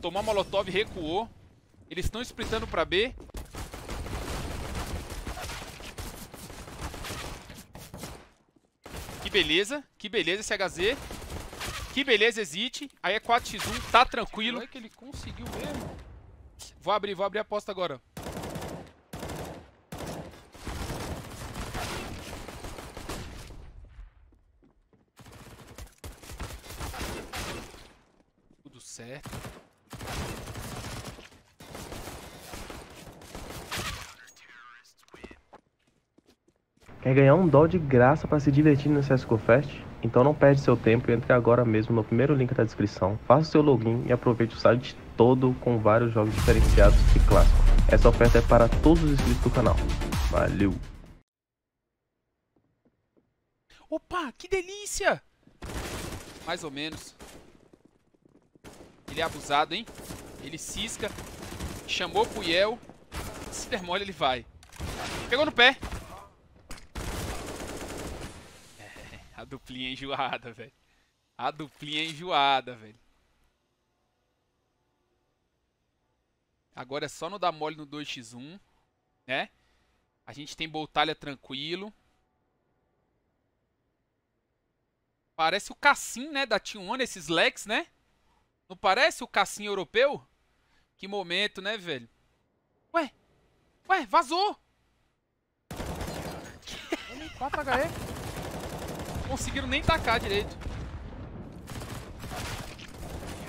Tomou a molotov, recuou. Eles estão splitando pra B. Que beleza, que beleza esse HZ. Que beleza, Zite! Aí é 4x1, tá tranquilo. Como é que ele conseguiu mesmo? Vou abrir, vou abrir a aposta agora. Tudo certo. Quer ganhar um dólar de graça para se divertir no CSGO Fest? Então não perde seu tempo e entre agora mesmo no primeiro link da descrição. Faça seu login e aproveite o site todo com vários jogos diferenciados e clássicos. Essa oferta é para todos os inscritos do canal. Valeu! Opa, que delícia! Mais ou menos. Ele é abusado, hein? Ele cisca. Chamou o Puyel. Se der mole, ele vai. Pegou no pé. A duplinha enjoada, velho. A duplinha enjoada, velho. Agora é só não dar mole no 2x1, né? A gente tem Boltalha tranquilo. Parece o Cassim, né? Da Team One, esses leques, né? Não parece o Cassim europeu? Que momento, né, velho? Ué, ué, vazou! 4 HE conseguiram nem tacar direito.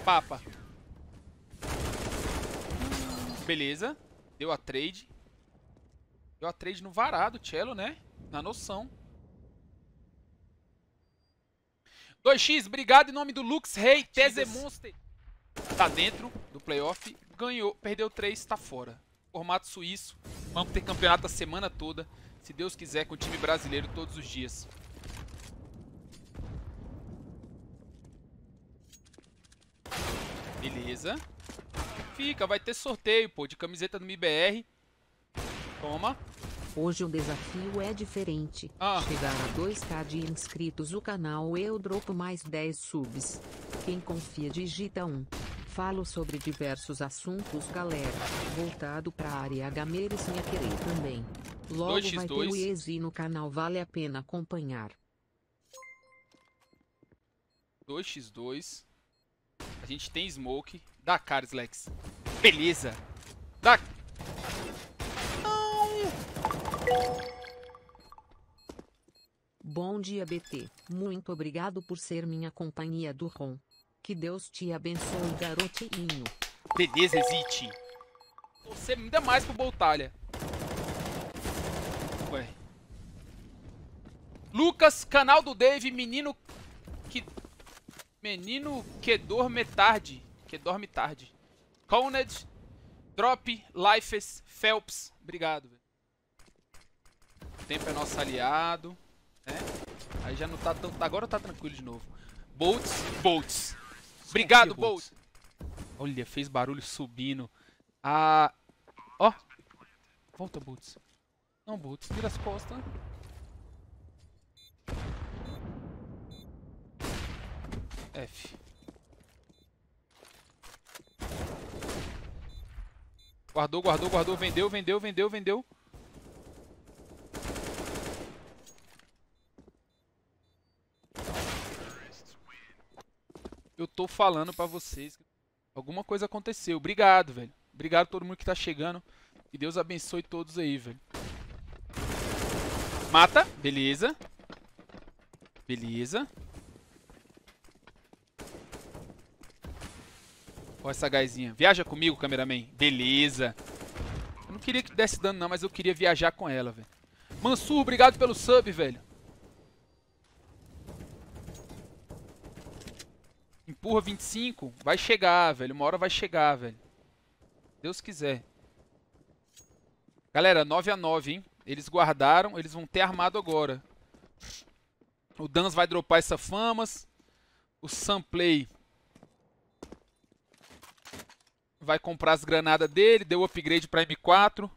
Papa. Beleza. Deu a trade. Deu a trade no varado, Cello, né? Na noção. 2x, obrigado em nome do Lux Rei, Teze Monster. Tá dentro do playoff. Ganhou, perdeu 3, tá fora. Formato suíço. Vamos ter campeonato a semana toda. Se Deus quiser, com o time brasileiro todos os dias. Beleza. Fica, vai ter sorteio, pô, de camiseta do MIBR. Toma. Hoje o desafio é diferente. Ah. Chegar a 2k de inscritos o canal eu dropo mais 10 subs. Quem confia digita 1. Falo sobre diversos assuntos galera, voltado pra área gameiros me querer também. Logo vai ter o Easy no canal vale a pena acompanhar. 2x2. A gente tem smoke. Dá cara, Slex. Beleza. Dá... Não! Bom dia, BT. Muito obrigado por ser minha companhia do Ron. Que Deus te abençoe, garotinho. Beleza, Zit. Você ainda mais pro Boltalha. Ué. Lucas, canal do Dave, menino que Menino que dorme tarde. Que dorme tarde. Coned, Drop, Lifes, Phelps. Obrigado, velho. O tempo é nosso aliado. Né? Aí já não tá tão... Agora tá tranquilo de novo. Bolts, Bolts. Obrigado, Bolts. Olha, fez barulho subindo. Ah... Ó. Volta, Bolts. Não, Bolts. Vira as costas. F. Guardou, guardou, guardou. Vendeu, vendeu, vendeu, vendeu. Eu tô falando pra vocês. Alguma coisa aconteceu. Obrigado, velho. Obrigado a todo mundo que tá chegando. Que Deus abençoe todos aí, velho. Mata. Beleza. Beleza. Olha essa gaizinha. Viaja comigo, cameraman. Beleza. Eu não queria que desse dano não, mas eu queria viajar com ela, velho. Mansur, obrigado pelo sub, velho. Empurra 25. Vai chegar, velho. Uma hora vai chegar, velho. Deus quiser. Galera, 9 a 9 hein? Eles guardaram, eles vão ter armado agora. O Dans vai dropar essa Famas. O Sunplay vai comprar as granadas dele, deu upgrade pra M4.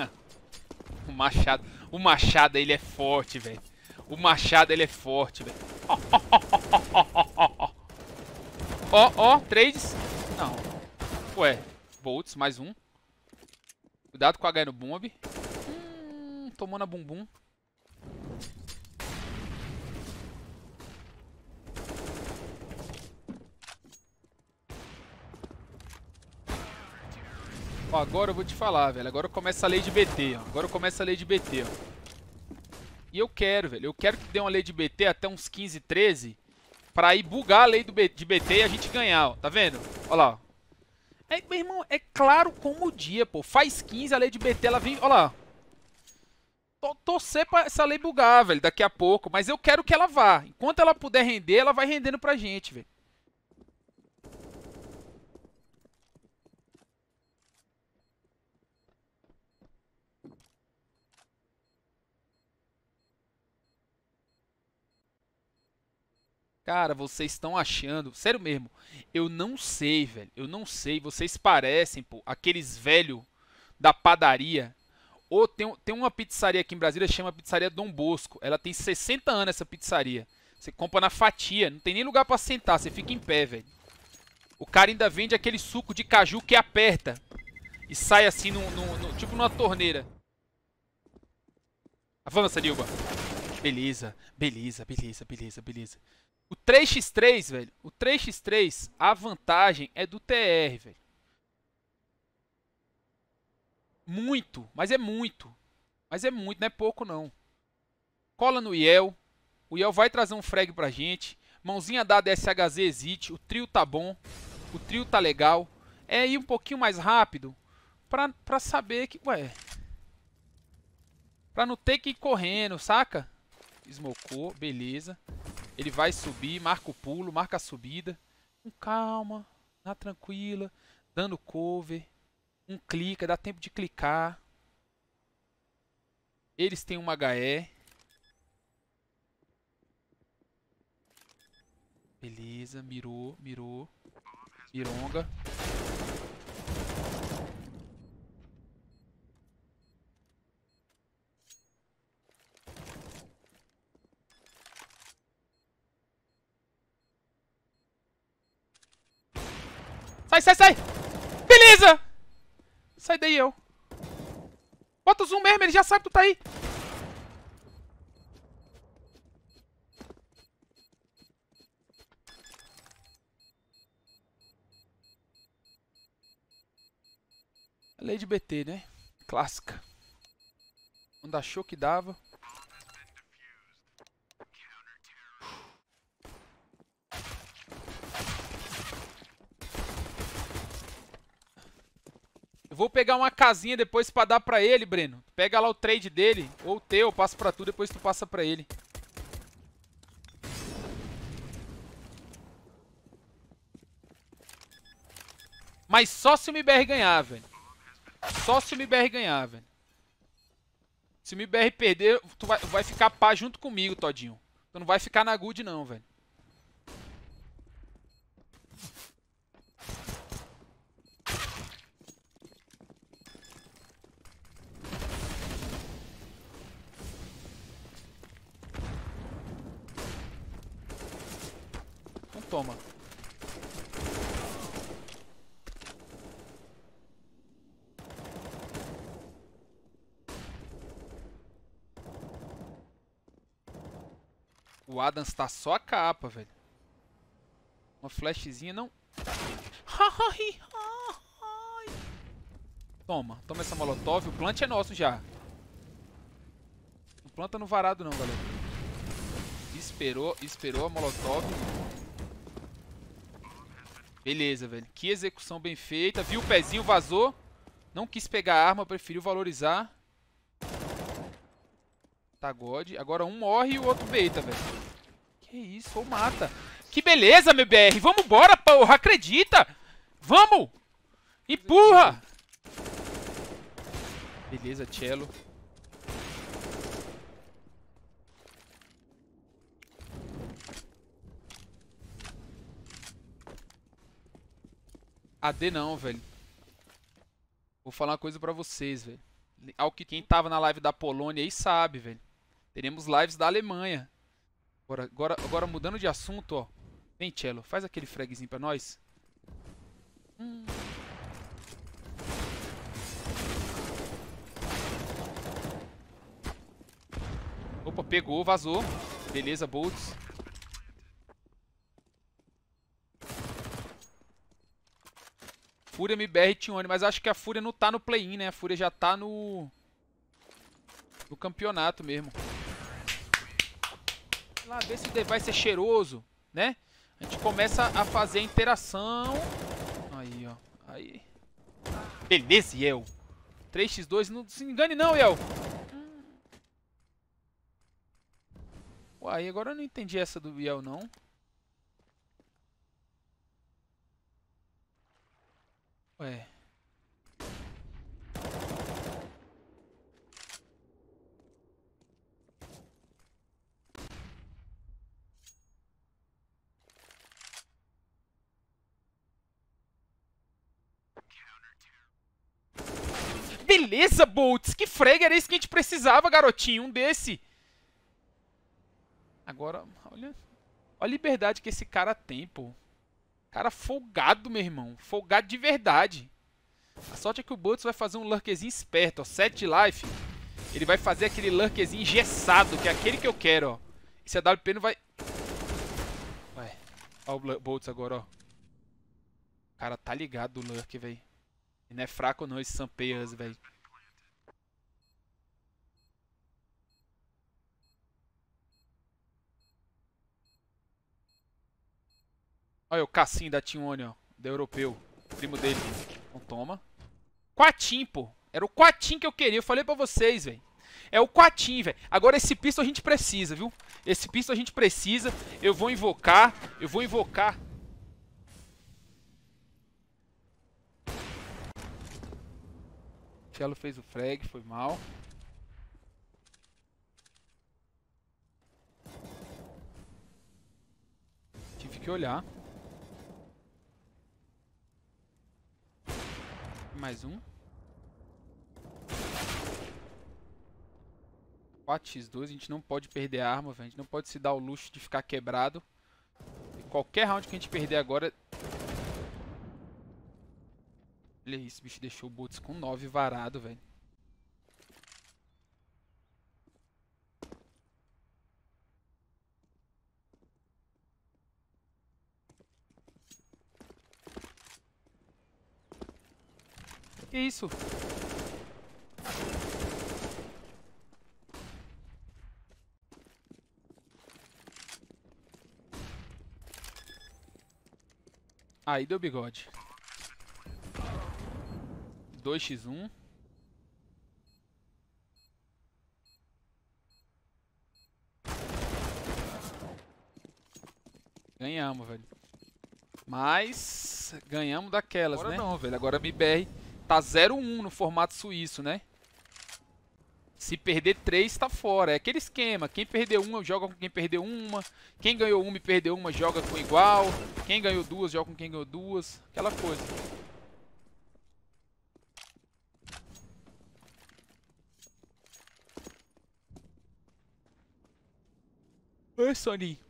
Ah, o machado, o machado ele é forte, velho. O machado ele é forte, velho. Ó, ó, ó, trades. Não. Ué, bolts, mais um. Cuidado com a H no bomb. Hum, tomou na bumbum. Ó, agora eu vou te falar, velho. Agora começa a lei de BT, ó. Agora começa a lei de BT, ó. E eu quero, velho. Eu quero que dê uma lei de BT até uns 15, 13 pra ir bugar a lei do B, de BT e a gente ganhar, ó. Tá vendo? Ó lá, ó. É, meu irmão, é claro como o dia, pô. Faz 15, a lei de BT, ela vem... Olha lá. Tô, torcer pra essa lei bugar, velho, daqui a pouco. Mas eu quero que ela vá. Enquanto ela puder render, ela vai rendendo pra gente, velho. Cara, vocês estão achando. Sério mesmo. Eu não sei, velho. Eu não sei. Vocês parecem, pô, aqueles velho da padaria. Ou tem, tem uma pizzaria aqui em Brasília, chama Pizzaria Dom Bosco. Ela tem 60 anos, essa pizzaria. Você compra na fatia. Não tem nem lugar para sentar. Você fica em pé, velho. O cara ainda vende aquele suco de caju que aperta. E sai assim, no tipo numa torneira. Avança, Nilba. Beleza, beleza, beleza, beleza, beleza. O 3x3, velho. O 3x3, a vantagem é do TR, velho. Muito, mas é muito. Mas é muito, não é pouco não. Cola no Iel. O Iel vai trazer um frag pra gente. Mãozinha dada é SHZ existe. O trio tá bom. O trio tá legal. É ir um pouquinho mais rápido. Pra, pra saber que... Ué. Pra não ter que ir correndo, saca? Smokou, beleza. Ele vai subir, marca o pulo, marca a subida. Com calma, na tranquila, dando cover. Um clica, dá tempo de clicar. Eles têm uma HE. Beleza, mirou, mirou. Mironga. Sai, sai, sai! Beleza! Sai daí, eu. Bota o zoom mesmo, ele já sabe que tu tá aí. Lei de BT, né? Clássica. Quando achou que dava... vou pegar uma casinha depois pra dar pra ele, Breno. Pega lá o trade dele, ou o teu, passo pra tu, depois tu passa pra ele. Mas só se o MBR ganhar, velho. Só se o MBR ganhar, velho. Se o MBR perder, tu vai, vai ficar pá junto comigo, Todinho. Tu não vai ficar na good não, velho. Toma. O Adams tá só a capa, velho. Uma flashzinha não... Tá toma, toma essa molotov. O plant é nosso já. Não planta no varado não, galera. Esperou, esperou a molotov. Beleza, velho. Que execução bem feita. Viu o pezinho, vazou. Não quis pegar a arma, preferiu valorizar. Tá God. Agora um morre e o outro beita, velho. Que isso, ou mata. Que beleza, meu BR. Vamos porra. Acredita. Vamos. Empurra. Beleza, cello. AD não, velho. Vou falar uma coisa pra vocês, velho. Ao que quem tava na live da Polônia aí sabe, velho. Teremos lives da Alemanha. Agora, agora, agora mudando de assunto, ó. Vem, Cello, faz aquele fragzinho pra nós. Hum. Opa, pegou, vazou. Beleza, Boltz. Fúria, MBR e Tione. Mas acho que a Fúria não tá no play-in, né? A Fúria já tá no... No campeonato mesmo. Vamos lá, ver se vai ser cheiroso, né? A gente começa a fazer a interação. Aí, ó. Aí. Beleza, Yel. 3x2. Não se engane não, Yel. Uai, agora eu não entendi essa do Yel, não. Ué. Beleza, Boltz. Que frega era isso que a gente precisava, garotinho. Um desse. Agora, olha... Olha a liberdade que esse cara tem, pô. Cara folgado, meu irmão. Folgado de verdade. A sorte é que o Butts vai fazer um lurkezinho esperto, ó. de life. Ele vai fazer aquele lurkezinho engessado, que é aquele que eu quero, ó. Esse AWP não vai... Ué. Ó o Boltz agora, ó. Cara, tá ligado o Lurk, velho. não é fraco não, esse Sampeias, velho. Olha o Cassim da Timone, ó. Da Europeu. Primo dele. Não toma. Quatim, pô. Era o Quatim que eu queria. Eu falei pra vocês, velho. É o Quatim, velho. Agora esse pistol a gente precisa, viu? Esse pistol a gente precisa. Eu vou invocar. Eu vou invocar. Cello fez o frag, foi mal. Tive que olhar. Mais um. 4x2, a gente não pode perder a arma, velho. a gente não pode se dar o luxo de ficar quebrado. E qualquer round que a gente perder agora... Olha isso, bicho deixou o Boots com 9 varado, velho. Que isso? Aí deu bigode. 2x1. Ganhamos, velho. Mas ganhamos daquelas, Agora né? não, velho. Agora MBR Tá 0-1 no formato suíço, né? Se perder 3, tá fora. É aquele esquema. Quem perdeu uma, joga com quem perdeu uma. Quem ganhou uma e perdeu uma, joga com igual. Quem ganhou duas, joga com quem ganhou duas. Aquela coisa. Oi, Soninho.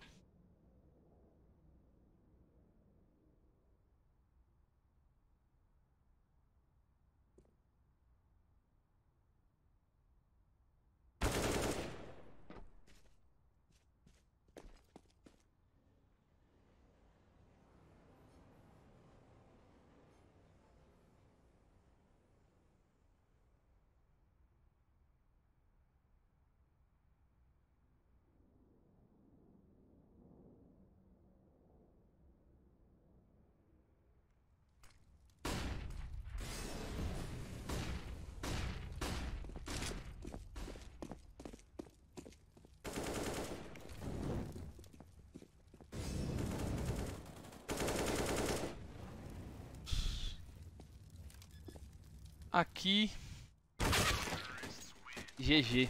aqui. GG.